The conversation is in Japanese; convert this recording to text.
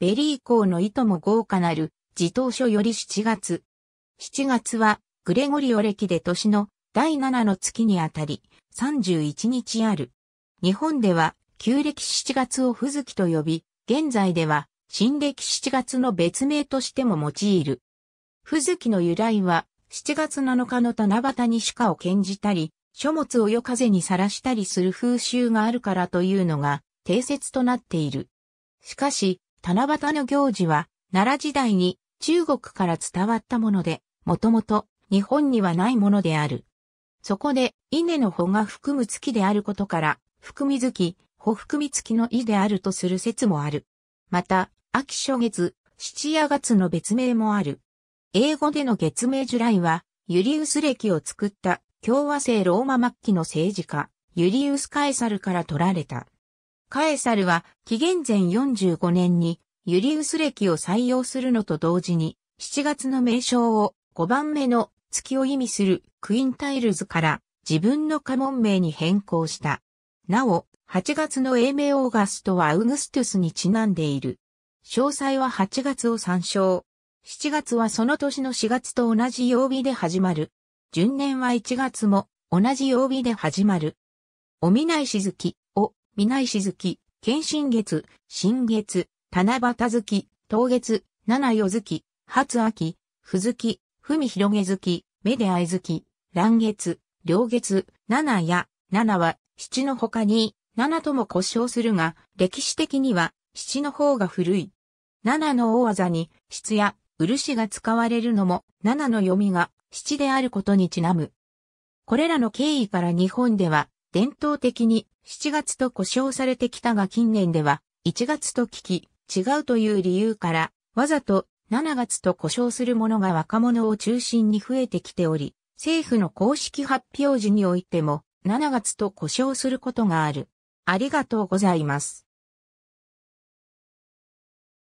ベリー公の意図も豪華なる、自当書より7月。7月は、グレゴリオ歴で年の第7の月にあたり、31日ある。日本では、旧暦7月を不月と呼び、現在では、新暦7月の別名としても用いる。不月の由来は、7月7日の七夕に鹿を献じたり、書物を夜風にさらしたりする風習があるからというのが定説となっている。しかし、七夕の行事は、奈良時代に中国から伝わったもので、もともと日本にはないものである。そこで、稲の穂が含む月であることから、含み月、穂含み月の意であるとする説もある。また、秋初月、七夜月の別名もある。英語での月名ジュライは、ユリウス歴を作った共和制ローマ末期の政治家、ユリウス・カエサルから取られた。カエサルは紀元前45年にユリウス歴を採用するのと同時に7月の名称を5番目の月を意味するクインタイルズから自分の家紋名に変更した。なお、8月の英名オーガストはアウグストゥスにちなんでいる。詳細は8月を参照。7月はその年の4月と同じ曜日で始まる。順年は1月も同じ曜日で始まる。おみないしずきを南石月、剣新月、新月、七夕月、東月、七夜月、初秋、ふ月、文広げ月、目で合月、乱月、両月、七や、七は、七の他に、七とも呼称するが、歴史的には、七の方が古い。七の大技に、質や、漆が使われるのも、七の読みが、七であることにちなむ。これらの経緯から日本では、伝統的に7月と呼称されてきたが近年では1月と聞き違うという理由からわざと7月と呼称するものが若者を中心に増えてきており政府の公式発表時においても7月と呼称することがある。ありがとうございます。